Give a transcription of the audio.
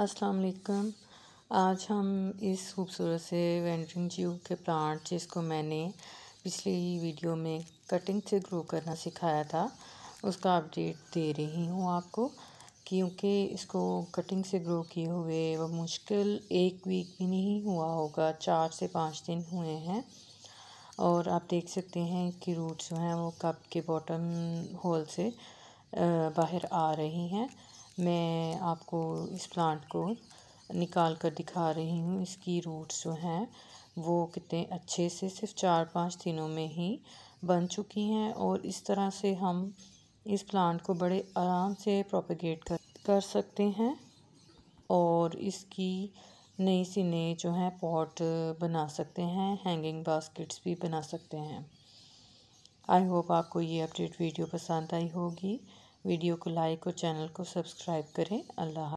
अस्सलाम वालेकुम आज हम इस खूबसूरत से वेंट्रिंग ट्यूब के प्लांट जिसको मैंने पिछली वीडियो में कटिंग से ग्रो करना सिखाया था उसका अपडेट दे रही हूँ आपको क्योंकि इसको कटिंग से ग्रो किए हुए वह मुश्किल एक वीक भी नहीं हुआ होगा चार से पाँच दिन हुए हैं और आप देख सकते हैं कि रूट्स जो हैं वो कप के बॉटम होल से बाहर आ रही हैं मैं आपको इस प्लांट को निकाल कर दिखा रही हूँ इसकी रूट्स जो हैं वो कितने अच्छे से सिर्फ चार पाँच दिनों में ही बन चुकी हैं और इस तरह से हम इस प्लांट को बड़े आराम से प्रोपेगेट कर कर सकते हैं और इसकी नई सी नई जो है पॉट बना सकते हैं हैंगिंग बास्केट्स भी बना सकते हैं आई होप आपको ये अपडेट वीडियो पसंद आई होगी वीडियो को लाइक और चैनल को सब्सक्राइब करें अल्लाह